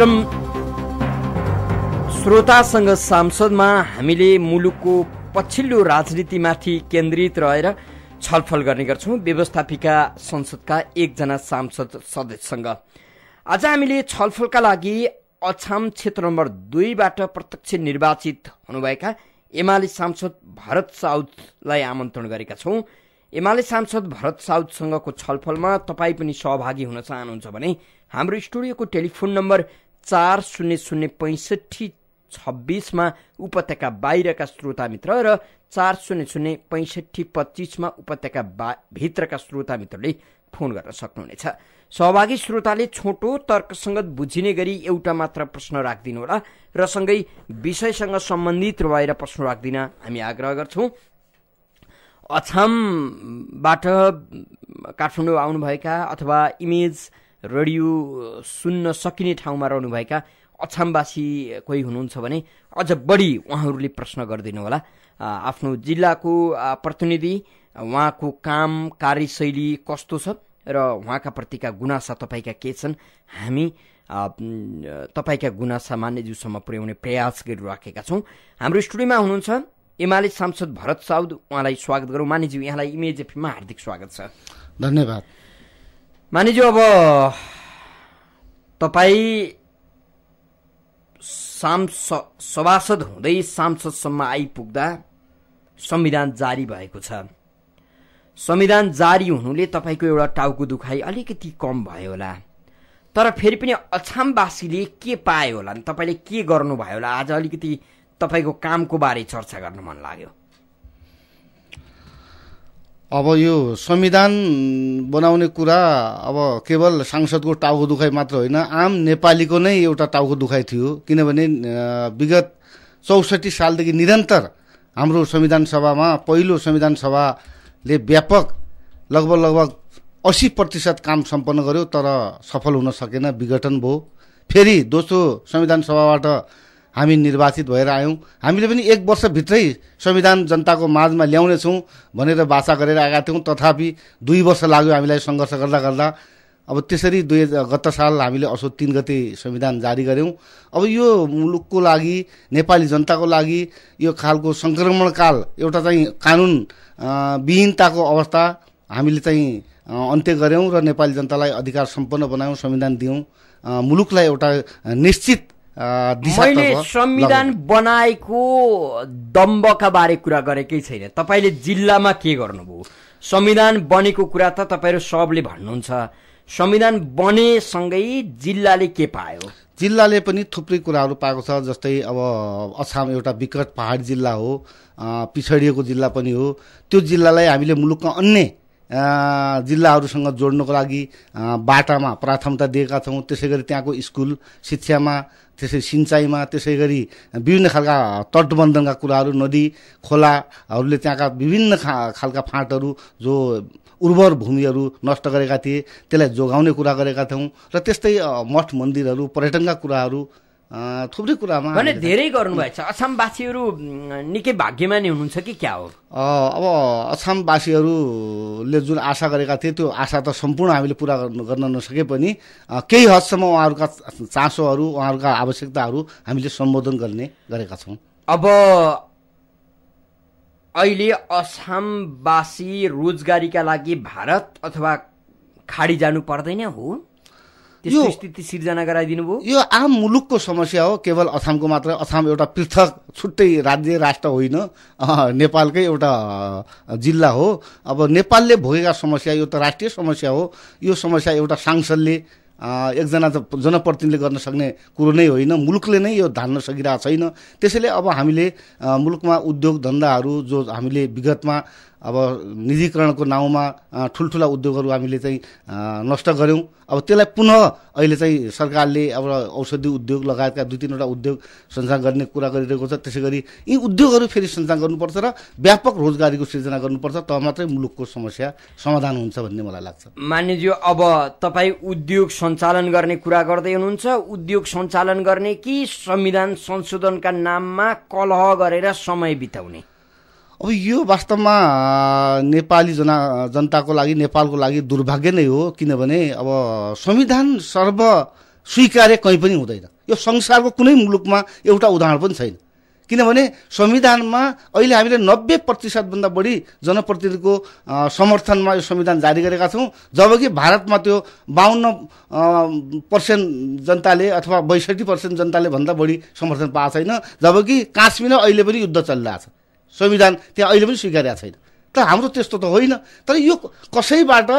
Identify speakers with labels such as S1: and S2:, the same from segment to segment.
S1: कार्यक्रम श्रोतासँग सांसदमा हामीले मुलुकको पछिल्लो राजनीतिमाथि केन्द्रित रहेर छलफल गर्ने गर्छौं व्यवस्थापिका संसदका एकजना सांसद सदस्यसँग आज हामीले छलफलका लागि अछाम क्षेत्र नम्बर दुईबाट प्रत्यक्ष निर्वाचित हुनुभएका एमाले सांसद भरत साउदलाई आमन्त्रण गरेका छौँ एमाले सांसद भरत साउदसँगको छलफलमा तपाईँ पनि सहभागी हुन चाहनुहुन्छ भने हाम्रो स्टुडियोको टेलिफोन नम्बर चार शून्य शून्य पैँसठी छब्बिसमा उपत्यका बाहिरका श्रोता मित्र र चार शून्य शून्य पैँसठी पच्चिसमा उपत्यका बा भित्रका श्रोता मित्रले फोन गर्न सक्नुहुनेछ सहभागी श्रोताले छोटो तर्कसङ्गत बुझिने गरी एउटा मात्र प्रश्न राखिदिनुहोला र सँगै विषयसँग सम्बन्धित रहेर प्रश्न राखिदिन हामी आग्रह गर्छौँ अछामबाट काठमाडौँ आउनुभएका अथवा इमेज रेडियो सुन्न सकिने ठाउँमा रहनुभएका अछामवासी कोही हुनुहुन्छ भने अझ बढी उहाँहरूले प्रश्न गरिदिनु होला आफ्नो जिल्लाको प्रतिनिधि उहाँको काम कार्यशैली कस्तो छ र उहाँका प्रतिका गुनासा तपाईँका के छन् हामी तपाईँका गुनासा मान्यज्यूसम्म पुर्याउने प्रयास गरिराखेका छौँ हाम्रो स्टुडियोमा हुनुहुन्छ एमाले सांसद भरत साउद उहाँलाई स्वागत गरौँ मान्यज्यू यहाँलाई इमेज हार्दिक स्वागत छ धन्यवाद मानिज्यू अब तपाईँ सांस सभासद हुँदै सांसदसम्म आइपुग्दा संविधान जारी भएको छ संविधान जारी हुनुले तपाईँको एउटा टाउको दुखाइ अलिकति कम भयो होला तर फेरि पनि अछामवासीले के पायो होला तपाईँले के गर्नुभयो होला आज अलिकति तपाईँको कामको बारे चर्चा गर्न मन लाग्यो
S2: अब यो संविधान बनाउने कुरा अब केवल सांसदको टाउको दुखाइ मात्र होइन आम नेपालीको नै एउटा टाउको दुखाइ थियो किनभने विगत चौसठी सालदेखि निरन्तर हाम्रो संविधान सभामा पहिलो संविधान सभाले व्यापक लगभग लगभग असी प्रतिशत काम सम्पन्न गर्यो तर सफल हुन सकेन विघटन भयो फेरि दोस्रो संविधान सभाबाट हामी निर्वाचित भएर आयौँ हामीले पनि एक वर्षभित्रै संविधान जनताको माझमा ल्याउनेछौँ भनेर बाछा गरेर आएका थियौँ तथापि दुई वर्ष लाग्यो हामीलाई सङ्घर्ष गर्दा गर्दा अब त्यसरी दुई गत साल हामीले असो तिन गते संविधान जारी गऱ्यौँ अब यो मुलुकको लागि नेपाली जनताको लागि यो खालको सङ्क्रमणकाल एउटा चाहिँ कानुन विहीनताको अवस्था हामीले चाहिँ अन्त्य गऱ्यौँ र नेपाली जनतालाई अधिकार सम्पन्न बनायौँ संविधान दियौँ मुलुकलाई एउटा निश्चित मैले संविधान बनाएको दम्बका बारे कुरा गरेकै छैन
S1: तपाईँले जिल्लामा के गर्नुभयो संविधान बनेको कुरा त तपाईँहरू सबले भन्नुहुन्छ
S2: संविधान बनेसँगै जिल्लाले के पायो जिल्लाले पनि थुप्रै कुराहरू पाएको छ जस्तै अब अछाम एउटा विकट पहाड जिल्ला हो पिछडिएको जिल्ला पनि हो त्यो जिल्लालाई हामीले मुलुकका अन्य जिल्लाहरूसँग जोड्नको लागि बाटामा प्राथमिकता दिएका छौँ त्यसै गरी त्यहाँको स्कुल शिक्षामा त्यसै सिँचाइमा त्यसै गरी विभिन्न खालका तटबन्धनका कुराहरू नदी खोलाहरूले त्यहाँका विभिन्न खा खालका फाँटहरू जो उर्वर भूमिहरू नष्ट गरेका थिए त्यसलाई जोगाउने कुरा गरेका थियौँ र त्यस्तै मठ मन्दिरहरू पर्यटनका कुराहरू थुप्रै कुरामा भने
S1: धेरै गर्नुभएछ असमवासीहरू निकै भाग्यमानी हुनुहुन्छ कि क्या हो
S2: अब असमवासीहरूले जुन आशा गरेका थिए त्यो आशा त सम्पूर्ण हामीले पुरा गर्न नसके पनि केही हदसम्म उहाँहरूका चासोहरू उहाँहरूका आवश्यकताहरू हामीले सम्बोधन गर्ने गरेका छौँ अब अहिले
S1: असमवासी रोजगारीका लागि भारत अथवा खाडी जानु पर्दैन हो यो स्थिति सिर्जना गराइदिनु भयो
S2: यो आम मुलुकको समस्या हो केवल अछामको मात्र अछाम एउटा पृथक छुट्टै राज्य राष्ट्र होइन नेपालकै एउटा जिल्ला हो अब नेपालले भोगेका समस्या यो त राष्ट्रिय समस्या हो यो समस्या एउटा सांसदले एकजना त जनप्रतिनिधिले गर्न सक्ने कुरो नै होइन मुलुकले नै यो धान्न सकिरहेको छैन त्यसैले अब हामीले मुलुकमा उद्योग धन्दाहरू जो हामीले विगतमा अब निजीकरणको नाउँमा ठुल्ठुला उद्योगहरू हामीले चाहिँ नष्ट गऱ्यौँ अब त्यसलाई पुनः अहिले चाहिँ सरकारले अब औषधि उद्योग लगायतका दुई तिनवटा उद्योग सञ्चालन गर्ने कुरा गरिरहेको छ त्यसै गरी यी उद्योगहरू फेरि सञ्चालन गर्नुपर्छ र व्यापक रोजगारीको सृजना गर्नुपर्छ तब मात्रै मुलुकको समस्या समाधान हुन्छ भन्ने मलाई लाग्छ
S1: मान्यज्यू अब तपाईँ उद्योग सञ्चालन गर्ने कुरा गर्दै हुनुहुन्छ उद्योग सञ्चालन गर्ने कि संविधान संशोधनका नाममा कलह गरेर समय बिताउने
S2: अब यो वास्तवमा नेपाली जना जनताको लागि नेपालको लागि दुर्भाग्य नै हो किनभने अब संविधान सर्व स्वीकार्य कहीँ पनि हुँदैन यो संसारको कुनै मुलुकमा एउटा उदाहरण पनि छैन किनभने संविधानमा अहिले हामीले नब्बे प्रतिशतभन्दा बढी जनप्रतिनिधिको समर्थनमा यो संविधान जारी गरेका छौँ जबकि भारतमा त्यो बाहन्न पर्सेन्ट जनताले अथवा बैसठी पर्सेन्ट जनताले भन्दा बढी समर्थन पाएको छैन जबकि काश्मीरमा अहिले पनि युद्ध चलिरहेको छ संविधान त्यहाँ अहिले पनि स्वीकार्या छैन तर हाम्रो त्यस्तो त होइन तर यो कसैबाट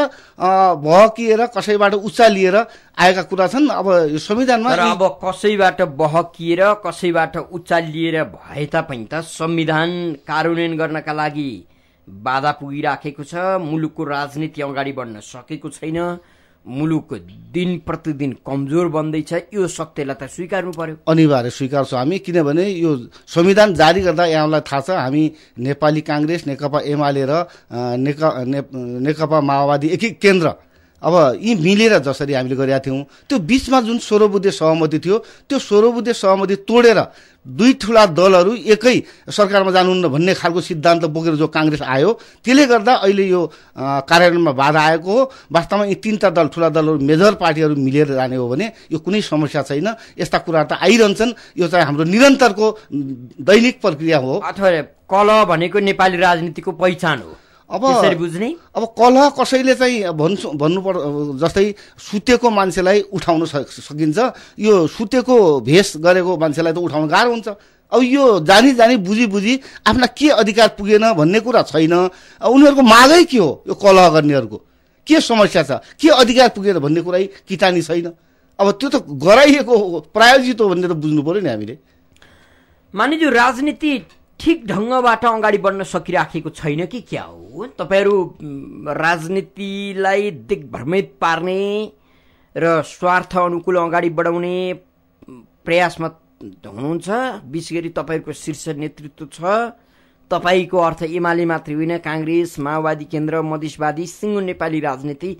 S2: बहकिएर कसैबाट उचालिएर आएका कुरा छन् अब यो संविधानमा अब
S1: कसैबाट बहकिएर कसैबाट उचालिएर भए तापनि त संविधान कार्यान्वयन गर्नका लागि बाधा पुगिराखेको छ मुलुकको राजनीति अगाडि बढ्न सकेको छैन
S2: मुलुक दिन प्रतिदिन कमजोर बन्दैछ यो सत्यलाई त स्वीकार्नु पर्यो अनिवार्य स्वीकार्छौँ हामी किनभने यो संविधान जारी गर्दा यहाँलाई थाहा छ हामी नेपाली काङ्ग्रेस नेकपा एमाले र नेकपा माओवादी एक केन्द्र अब यी मिलेर जसरी हामीले गरेका थियौँ त्यो बिचमा जुन स्वरबुद्धे सहमति थियो त्यो स्वरबुद्धे सहमति तोडेर दुई ठुला दलहरू एकै सरकारमा जानुहुन्न भन्ने खालको सिद्धान्त बोकेर जो काङ्ग्रेस आयो त्यसले गर्दा अहिले यो कार्यान्वयनमा बाधा आएको हो वास्तवमा यी तिनवटा दल ठुला दलहरू मेजर पार्टीहरू मिलेर जाने हो भने यो कुनै समस्या छैन यस्ता कुराहरू त आइरहन्छन् यो चाहिँ हाम्रो निरन्तरको दैनिक प्रक्रिया हो अथवा कल भनेको नेपाली
S1: राजनीतिको पहिचान हो
S2: अब बुझ्ने अब कलह कसैले चाहिँ भन्नु भन्नु पर् जस्तै सुतेको मान्छेलाई उठाउन सकिन्छ यो सुतेको भेष गरेको मान्छेलाई त उठाउन गाह्रो हुन्छ अब यो जानी जानी बुझी बुझी आफ्ना के अधिकार पुगेन भन्ने कुरा छैन उनीहरूको मागै के हो यो कलह गर्नेहरूको के समस्या छ के अधिकार पुगेन भन्ने कुरै किटानी छैन अब त्यो त गराइएको प्रायोजित हो भन्ने त बुझ्नु पऱ्यो नि हामीले
S1: मानिज्यू राजनीति ठिक ढङ्गबाट अगाडि बढ्न सकिराखेको छैन कि क्या हो तपाईँहरू राजनीतिलाई दिग्भ्रमित पार्ने र स्वार्थ अनुकूल अगाडि बढाउने प्रयासमा हुनुहुन्छ विशेष गरी तपाईँहरूको शीर्ष नेतृत्व छ तपाईँको अर्थ एमाले मात्रै होइन काङ्ग्रेस माओवादी केन्द्र मधेसवादी सिङ्गो नेपाली राजनीति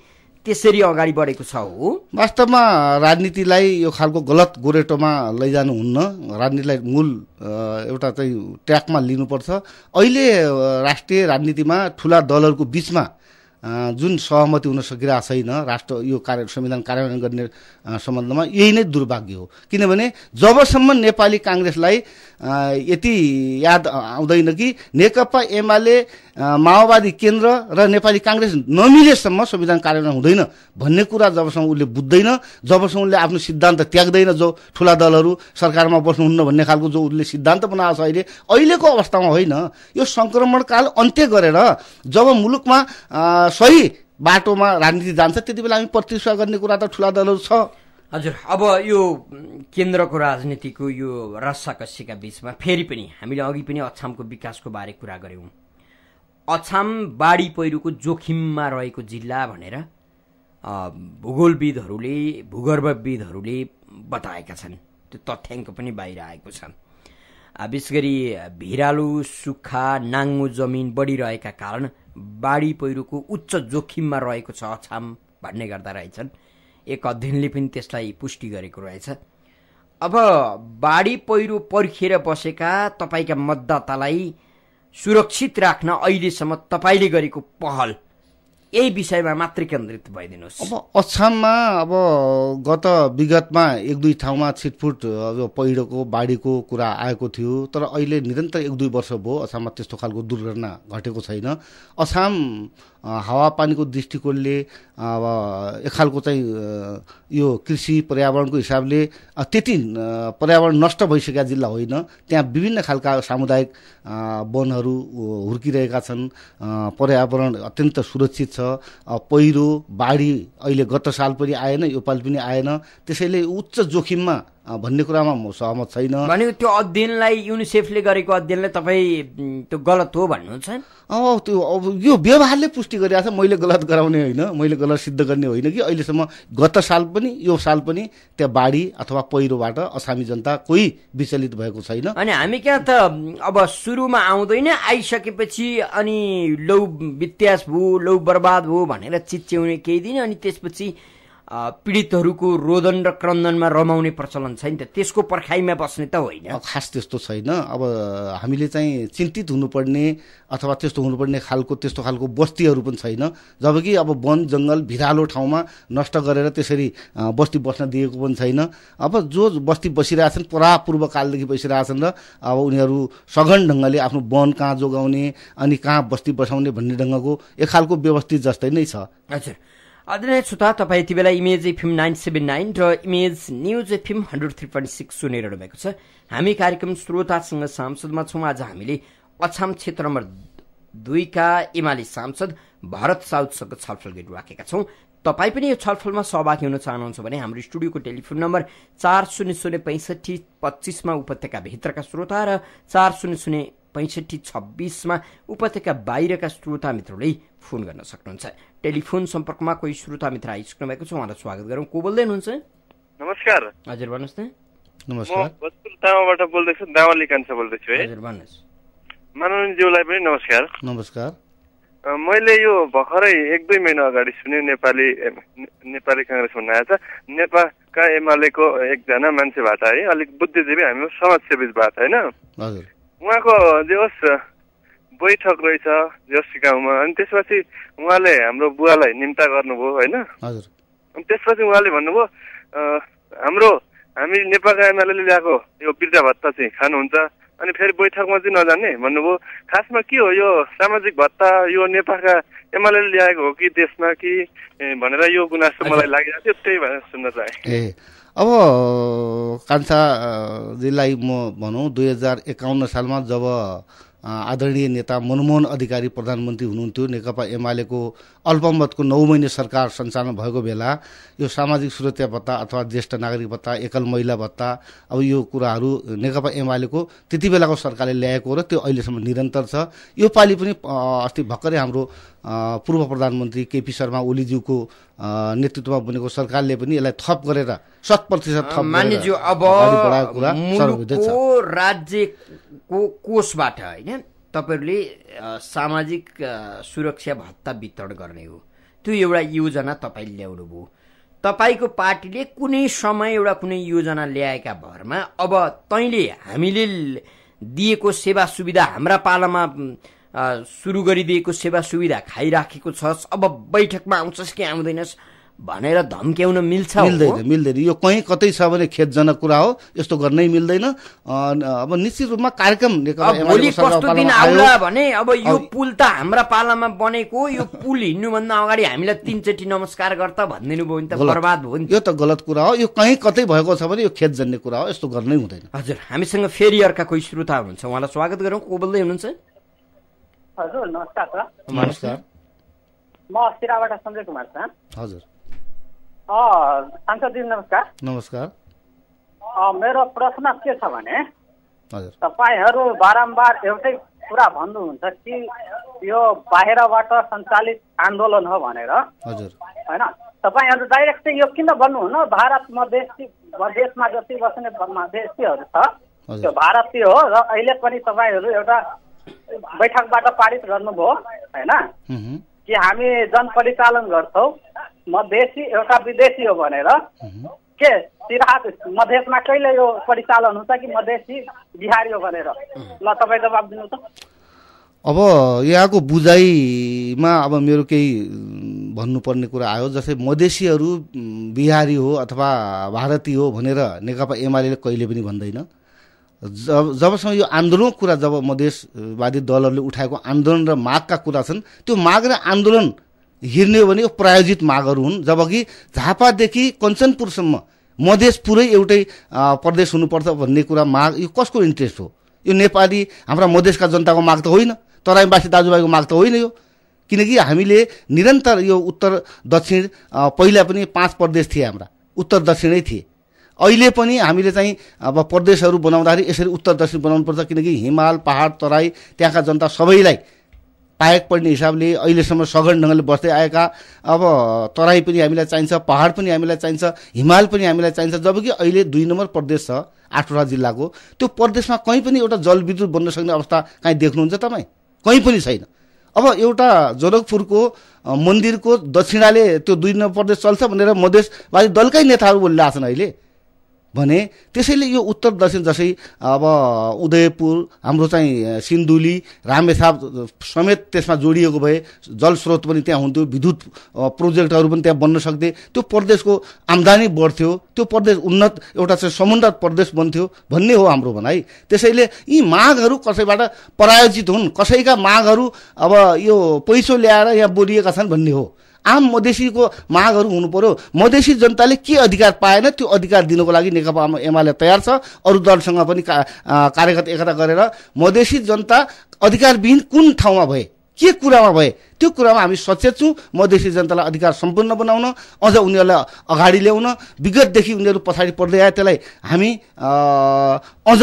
S1: त्यसरी अगाडि बढेको छ हो
S2: वास्तवमा राजनीतिलाई यो खालको गलत गोरेटोमा लैजानुहुन्न राजनीतिलाई मूल एउटा चाहिँ ट्र्याकमा लिनुपर्छ अहिले राष्ट्रिय राजनीतिमा ठुला दलहरूको बिचमा जुन सहमति हुन सकिरहेको छैन राष्ट्र यो कार्य संविधान कार्यान्वयन गर्ने सम्बन्धमा यही नै दुर्भाग्य हो किनभने जबसम्म नेपाली काङ्ग्रेसलाई यति याद आउँदैन कि नेकपा एमाले माओवादी केन्द्र र नेपाली काङ्ग्रेस नमिलेसम्म संविधान कार्यान्वयन हुँदैन भन्ने कुरा जबसम्म उसले बुझ्दैन जबसम्म उसले आफ्नो सिद्धान्त त्याग्दैन जो ठुला दलहरू सरकारमा बस्नुहुन्न भन्ने खालको जो उसले सिद्धान्त बनाएको छ अहिले अहिलेको अवस्थामा होइन यो सङ्क्रमणकाल अन्त्य गरेर जब मुलुकमा सही बाटोमा राजनीति जान्छ त्यति बेला हामी प्रतिस्पर्धा गर्ने कुरा त ठुला दलहरू छ
S1: हजुर अब यो केन्द्रको राजनीतिको यो रस्साकसीका बिचमा फेरि पनि हामीले अघि पनि अछामको विकासको बारे कुरा गऱ्यौँ अछाम बाढी पहिरोको जोखिममा रहेको जिल्ला भनेर भूगोलविदहरूले भूगर्भविदहरूले बताएका छन् त्यो तथ्याङ्क पनि बाहिर आएको छ विशेष गरी भिरालु सुक्खा नाङ्गो जमिन बढिरहेका कारण बाढी पहिरोको उच्च जोखिममा रहेको छ अछाम भन्ने गर्दा रहेछन् एक अध्ययनले पनि त्यसलाई पुष्टि गरेको रहेछ अब बाढी पहिरो पर्खिएर बसेका तपाईँका मतदातालाई सुरक्षित राख्न अहिलेसम्म तपाईँले गरेको पहल यही विषयमा मात्रै केन्द्रित भइदिनुहोस् अब
S2: अछाममा अब गत विगतमा एक दुई ठाउँमा छिटफुट अब पहिरोको बाढीको कुरा आएको थियो तर अहिले निरन्तर एक दुई वर्ष भयो अछाममा त्यस्तो खालको दुर्घटना घटेको छैन अछाम हावापानीको दृष्टिकोणले अब एक खालको चाहिँ यो कृषि पर्यावरणको हिसाबले त्यति पर्यावरण नष्ट भइसकेका जिल्ला होइन त्यहाँ विभिन्न खालका सामुदायिक वनहरू हुर्किरहेका छन् पर्यावरण अत्यन्त सुरक्षित छ पहिरो बाढी अहिले गत साल पनि आएन योपालि पनि आएन त्यसैले उच्च जोखिममा भन्ने कुरामा म सहमत छैन
S1: भनेको त्यो अध्ययनलाई युनिसेफले गरेको अध्ययनलाई तपाईँ त्यो गलत हो भन्नुहुन्छ
S2: अब त्यो अब यो व्यवहारले पुष्टि गरिरहेको छ मैले गलत गराउने होइन मैले गलत सिद्ध गर्ने होइन कि अहिलेसम्म गत साल पनि यो साल पनि त्यहाँ बाढी अथवा पहिरोबाट असामी जनता कोही विचलित भएको छैन अनि हामी कहाँ त अब सुरुमा आउँदैन आइसकेपछि अनि
S1: लौ वित्यास भयो लौ बर्बाद भयो भनेर चिच्याउने केही दिन अनि त्यसपछि पीडितहरूको रोदन र क्रन्दनमा रमाउने प्रचलन छैन त त्यसको पर्खाइमा बस्ने
S2: त होइन खास त्यस्तो छैन अब हामीले चाहिँ चिन्तित हुनुपर्ने अथवा त्यस्तो हुनुपर्ने खालको त्यस्तो खालको बस्तीहरू पनि छैन जबकि अब वन जङ्गल भिरालो ठाउँमा नष्ट गरेर त्यसरी बस्ती बस्न दिएको पनि छैन अब जो बस्ती बसिरहेछन् पुरापूर्व कालदेखि बसिरहेछन् र अब उनीहरू सघन ढङ्गले आफ्नो वन कहाँ जोगाउने अनि कहाँ बस्ती बसाउने भन्ने ढङ्गको एक खालको व्यवस्थित जस्तै नै छ
S1: हजुर आदरणीय श्रोता तपाईँ यति बेला image FM nine seven nine र image news FM hundred three point six सुनिरहनु भएको छ हामी कार्यक्रम श्रोतासँग सांसदमा छौँ आज हामीले अछाम क्षेत्र नम्बर दुईका एमाले सांसद भरत साउदसँग छलफल गरिराखेका छौँ तपाईँ पनि यो छलफलमा सहभागी हुन चाहनुहुन्छ भने हाम्रो स्टुडियोको टेलिफोन नम्बर चार शून्य शून्य पैँसठी पच्चिसमा उपत्यकाभित्रका श्रोता र चार शून्य शून्य पैँसठी छब्बिसमा उपत्यका बाहिरका श्रोता मित्रले फोन गर्न सक्नुहुन्छ टेलिफोन सम्पर्कमा कोही श्रोता मित्र आइसक्नु भएको छ उहाँलाई स्वागत गरौँ को बोल्दै हुनुहुन्छ नमस्कार हजुर भन्नुहोस् त नमस्कार
S2: दावाबाट बोल्दैछु दावाली कान्छा बोल्दैछु है हजुर भन्नुहोस् मानवजीलाई पनि नमस्कार नमस्कार मैले यो भर्खरै एक दुई महिना अगाडि सुने नेपाली नेपाली काङ्ग्रेसमा छ नेपालका एमालेको एकजना मान्छे है अलिक बुद्धिजीवी हाम्रो समाजसेवी भएको होइन
S1: उहाँको
S2: जे होस् बैठक रहेछ यस गाउँमा अनि त्यसपछि उहाँले हाम्रो बुवालाई निम्ता गर्नुभयो होइन अनि त्यसपछि उहाँले भन्नुभयो हाम्रो हामी नेपालका एमएलएले ल्याएको यो वृद्धा भत्ता चाहिँ खानुहुन्छ अनि फेरि बैठकमा चाहिँ नजाने भन्नुभयो खासमा के हो यो सामाजिक भत्ता यो नेपालका एमएलएले ल्याएको हो कि देशमा कि भनेर यो गुनासो मलाई लागिरहेको थियो त्यही भनेर सुन्न चाहे ए अब कान्छाजीलाई म भनौँ दुई हजार एकाउन्न सालमा जब आदरणीय नेता मनमोहन अधिकारी प्रधानमन्त्री हुनुहुन्थ्यो नेकपा एमालेको अल्पमतको नौ महिने सरकार सञ्चालन भएको बेला यो सामाजिक सुरक्षा भत्ता अथवा ज्येष्ठ नागरिक भत्ता एकल महिला भत्ता अब यो कुराहरू नेकपा एमालेको त्यति बेलाको सरकारले ल्याएको र त्यो अहिलेसम्म निरन्तर छ यो पालि पनि अस्ति भर्खरै हाम्रो पूर्व प्रधानमन्त्री केपी शर्मा ओलीज्यूको नेतृत्वमा बनेको सरकारले पनि यसलाई थप गरेर शत प्रतिशत थप मानिज्यू अब
S1: राज्यको कोषबाट होइन तपाईँहरूले सामाजिक सुरक्षा भत्ता वितरण गर्ने हो त्यो एउटा योजना तपाईँले ल्याउनुभयो तपाईँको पार्टीले कुनै समय एउटा कुनै योजना ल्याएका भरमा अब तैँले हामीले दिएको सेवा सुविधा हाम्रा पालामा सुरु गरिदिएको सेवा सुविधा खाइराखेको छ अब बैठकमा आउँछस् कि आउँदैनस् भनेर
S2: धम्क्याउन मिल्छ मिल्दैन मिल्दैन यो कहीँ कतै छ भने खेतजनक कुरा हो यस्तो गर्नै मिल्दैन अब निश्चित रूपमा कार्यक्रम
S1: भने अब यो पुल त हाम्रा पालामा बनेको यो पुल हिँड्नुभन्दा अगाडि हामीलाई तिनचोटि नमस्कार त भनिदिनु भयो भने त बर्बाद
S2: भयो यो त गलत कुरा हो यो कहीँ कतै भएको छ भने यो खेत जन्ने कुरा हो यस्तो गर्नै हुँदैन हजुर हामीसँग फेरि अर्का कोही श्रोता हुनुहुन्छ उहाँलाई स्वागत गरौँ को बोल्दै हुनुहुन्छ हजुर नमस्कार सर नमस्कार
S1: म सिराबाट सञ्जय कुमार हजुर नमस्कार नमस्कार मेरो प्रश्न के छ भने तपाईँहरू बारम्बार एउटै कुरा भन्नुहुन्छ कि यो बाहिरबाट सञ्चालित आन्दोलन हो भनेर हजुर होइन तपाईँहरू डाइरेक्ट चाहिँ यो किन भन्नुहुन्न भारत मधेसी मधेसमा जति बस्ने मधेसीहरू छ त्यो भारतीय हो र अहिले पनि तपाईँहरू एउटा बैठकबाट पारित गर्नुभयो
S2: होइन कि हामी जनपरिचालन गर्छौँ मधेसी एउटा विदेशी हो भनेर के सिराहात मधेसमा कहिले यो परिचालन हुन्छ कि मधेसी बिहारी हो भनेर ल तपाईँ जवाब दिनु त अब यहाँको बुझाइमा अब मेरो केही भन्नुपर्ने कुरा आयो जस्तै मधेसीहरू बिहारी हो अथवा भारतीय हो भनेर नेकपा एमाले कहिले पनि भन्दैन जब जबसम्म यो आन्दोलनको कुरा जब मधेसवादी दलहरूले उठाएको आन्दोलन र मागका कुरा छन् त्यो माग र आन्दोलन हिँड्ने हो भने यो प्रायोजित मागहरू हुन् जबकि झापादेखि कञ्चनपुरसम्म मधेस पुरै एउटै प्रदेश हुनुपर्छ भन्ने कुरा माग यो कसको इन्ट्रेस्ट हो यो नेपाली हाम्रा मधेसका जनताको माग त होइन तराईवासी दाजुभाइको माग त होइन यो किनकि हामीले निरन्तर यो उत्तर दक्षिण पहिला पनि पाँच प्रदेश थिए हाम्रा उत्तर दक्षिणै थिए अहिले पनि हामीले चाहिँ अब प्रदेशहरू बनाउँदाखेरि यसरी उत्तर दक्षिण बनाउनु पर्छ किनकि हिमाल पहाड तराई त्यहाँका जनता सबैलाई पाएक पर्ने हिसाबले अहिलेसम्म सघन ढङ्गले बस्दै आएका अब तराई पनि हामीलाई चाहिन्छ पहाड पनि हामीलाई चाहिन्छ हिमाल पनि हामीलाई चाहिन्छ जबकि अहिले दुई नम्बर प्रदेश छ आठवटा जिल्लाको त्यो प्रदेशमा कहीँ पनि एउटा जलविद्युत बन्न सक्ने अवस्था कहीँ देख्नुहुन्छ तपाईँ कहीँ पनि छैन अब एउटा जनकपुरको मन्दिरको दक्षिणाले त्यो दुई नम्बर प्रदेश चल्छ भनेर मधेसवादी दलकै नेताहरू बोलिरहेछन् अहिले भने त्यसैले यो उत्तर दक्षिण जसै अब उदयपुर हाम्रो चाहिँ सिन्धुली रामेछाप समेत त्यसमा जोडिएको भए जलस्रोत पनि त्यहाँ हुन्थ्यो विद्युत प्रोजेक्टहरू पनि त्यहाँ बन्न सक्थे त्यो प्रदेशको आम्दानी बढ्थ्यो त्यो प्रदेश उन्नत एउटा चाहिँ समुन्द्र प्रदेश बन्थ्यो भन्ने हो हाम्रो भनाइ त्यसैले यी मागहरू कसैबाट परायोजित हुन् कसैका मागहरू अब यो पैसो ल्याएर यहाँ बोलिएका छन् भन्ने हो आम मधेसीको मागहरू हुनु पर्यो मधेसी जनताले के अधिकार पाएन त्यो अधिकार दिनको लागि नेकपा एमाले तयार छ अरू दलसँग पनि कार्यगत एकता गरेर मधेसी जनता अधिकारविहीन कुन ठाउँमा भए के कुरामा भए त्यो कुरामा हामी सचेत छौँ मधेसी जनतालाई अधिकार सम्पन्न बनाउन अझ उनीहरूलाई अगाडि ल्याउन विगतदेखि उनीहरू पछाडि पर्दै आए त्यसलाई हामी अझ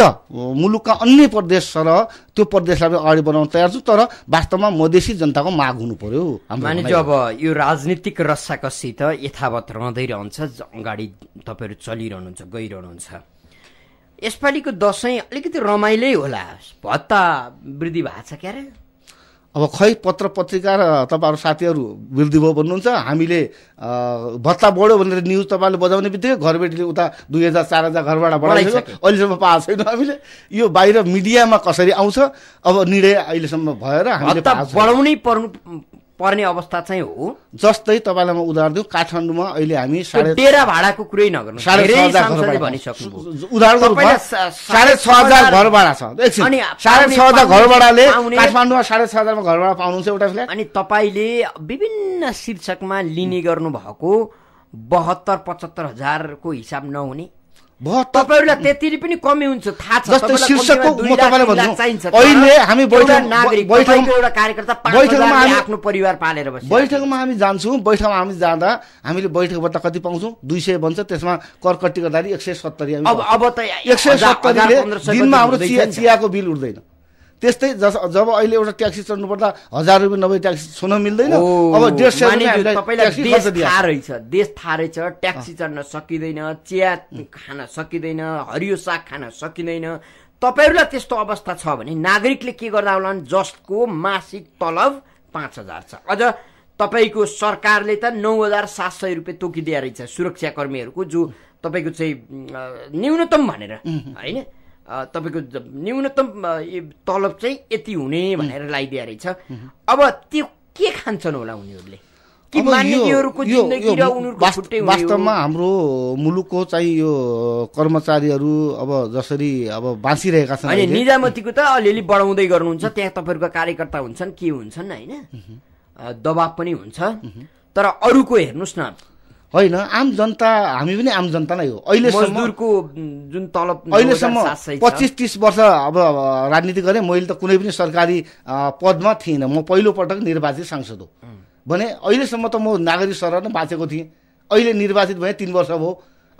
S2: मुलुकका अन्य प्रदेश र त्यो प्रदेशलाई पनि अगाडि बढाउन तयार छौँ तर वास्तवमा मधेसी जनताको माग हुनु पर्यो मानिज अब
S1: यो राजनीतिक रस्साकसी त यथावत रहँदै रहन्छ अगाडि तपाईँहरू चलिरहनुहुन्छ गइरहनुहुन्छ यसपालिको दसैँ अलिकति रमाइलै होला भत्ता वृद्धि भएको छ क्यारे
S2: अब खै पत्र पत्रिका र तपाईँहरू साथीहरू वृद्धि भयो भन्नुहुन्छ हामीले भत्ता बढ्यो भनेर न्युज तपाईँले बजाउने बित्तिकै घरबेटीले उता दुई हजार चार हजार घरबाट बढाइसक्यो अहिलेसम्म पाएको छैन हामीले यो बाहिर मिडियामा कसरी आउँछ अब निर्णय अहिलेसम्म भएर हामीले बढाउनै पर्नु पर्ने अवस्था चाहिँ हो जस्तै तपाईँलाई म उदाहरण दिउँ काठमाडौँमा अहिले हामी डेरा
S1: भाडाको कुरै नगर्नु साढे छ हजार घर भाडा छ साढे छ हजार घर भाडाले
S2: काठमाडौँमा साढे छ हजारमा घर भाडा पाउनुहुन्छ
S1: एउटा फ्ल्याट अनि तपाईँले विभिन्न शीर्षकमा लिने गर्नु भएको बहत्तर पचहत्तर हजारको हिसाब नहुने तपाईँहरूलाई त्यति पनि कमी हुन्छ थाहा छ जस्तो शीर्षकको म तपाईँलाई भन्छु अहिले हामी बैठक बैठकमा एउटा कार्यकर्ता
S2: बैठकमा हामी आफ्नो परिवार पालेर बस्छ बैठकमा हामी जान्छौँ बैठकमा हामी जाँदा हामीले बैठकबाट कति पाउँछौँ दुई सय भन्छ त्यसमा करकटी गर्दाखेरि एक सय सत्तरी अब अब त एक सय सत्तरीले दिनमा हाम्रो चिया चियाको बिल उठ्दैन त्यस्तै जस जब अहिले एउटा ट्याक्सी चढ्नुपर्दा हजार रुपियाँ नभए ट्याक्सी छुन मिल्दैन अब डेढ सय रहेछ
S1: देश थाहा रहेछ ट्याक्सी चढ्न सकिँदैन चिया खान सकिँदैन हरियो साग खान सकिँदैन तपाईँहरूलाई त्यस्तो अवस्था छ भने नागरिकले के गर्दा होला जसको मासिक तलब पाँच हजार छ अझ तपाईँको सरकारले त नौ हजार सात सय रुपियाँ तोकिदिया रहेछ सुरक्षाकर्मीहरूको जो तपाईँको चाहिँ न्यूनतम भनेर होइन तपाईँको न्यूनतम तलब चाहिँ यति हुने भनेर लगाइदिए रहेछ अब त्यो के खान्छन् होला उनीहरूले वास्तवमा
S2: हाम्रो मुलुकको चाहिँ यो कर्मचारीहरू अब जसरी अब बाँचिरहेका छन्
S1: निजामतीको त अलिअलि बढाउँदै गर्नुहुन्छ त्यहाँ तपाईँहरूको कार्यकर्ता हुन्छन् के हुन्छन् होइन
S2: दबाब पनि हुन्छ तर अरूको हेर्नुहोस् न होइन आम जनता हामी पनि आम जनता नै हो अहिलेसम्मको
S1: जुन तलब अहिलेसम्म पच्चिस
S2: तिस वर्ष अब राजनीति गरेँ मैले त कुनै पनि सरकारी पदमा थिइनँ म पहिलोपटक निर्वाचित सांसद हो भने अहिलेसम्म त म नागरिक सरह नै बाँचेको थिएँ अहिले निर्वाचित भएँ तिन वर्ष भयो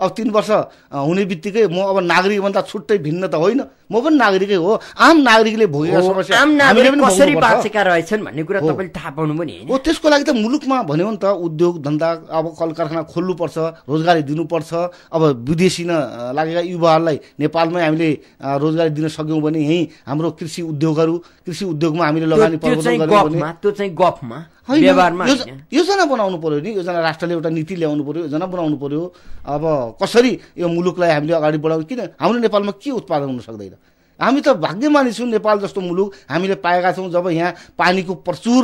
S2: अब तिन वर्ष हुने बित्तिकै म अब नागरिकभन्दा छुट्टै भिन्न त होइन म पनि नागरिकै हो आम नागरिकले भोगेका समस्या कसरी बाँचेका
S1: रहेछन् भन्ने कुरा तपाईँले
S2: थाहा पाउनु पनि हो त्यसको लागि त मुलुकमा भन्यो नि त उद्योग धन्दा अब कल कारखाना खोल्नुपर्छ रोजगारी दिनुपर्छ अब विदेशी न लागेका युवाहरूलाई नेपालमै हामीले रोजगारी दिन सक्यौँ भने यहीँ हाम्रो कृषि उद्योगहरू कृषि उद्योगमा हामीले लगानी त्यो चाहिँ गफमा व्यवहारमा योजना बनाउनु पर्यो नि योजना राष्ट्रले एउटा नीति ल्याउनु पर्यो योजना बनाउनु पर्यो अब कसरी यो मुलुकलाई हामीले अगाडि बढाउनु किन हाम्रो नेपालमा के उत्पादन हुन सक्दैन हामी त भाग्यमानी छौँ नेपाल जस्तो मुलुक हामीले पाएका छौँ जब यहाँ पानीको प्रचुर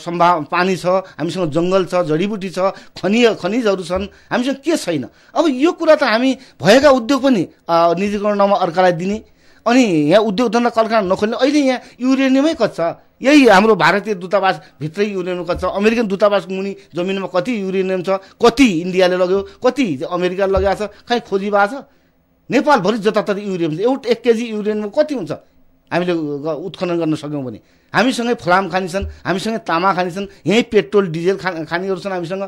S2: सम्भाव पानी छ हामीसँग जङ्गल छ जडीबुटी छ खनिज खनिजहरू छन् हामीसँग के छैन अब यो कुरा त हामी भएका उद्योग पनि निजीकरणमा अर्कालाई दिने अनि यहाँ उद्योग धन्दा नखोल्ने अहिले यहाँ युरेनियमै कच्छ यही हाम्रो भारतीय दूतावासभित्रै युरेनियम कच्छ अमेरिकन दूतावास मुनि जमिनमा कति युरेनियम छ कति इन्डियाले लग्यो कति अमेरिकाले लगाएको छ खै खोजी भएको छ नेपालभरि जताततै युरेनियम छ एउटा एक केजी युरेनियम कति हुन्छ हामीले उत्खनन गर्न सक्यौँ भने हामीसँगै फलाम खानी छन् हामीसँगै तामा खानी छन् यहीँ पेट्रोल डिजेल खा खानेहरू छन् हामीसँग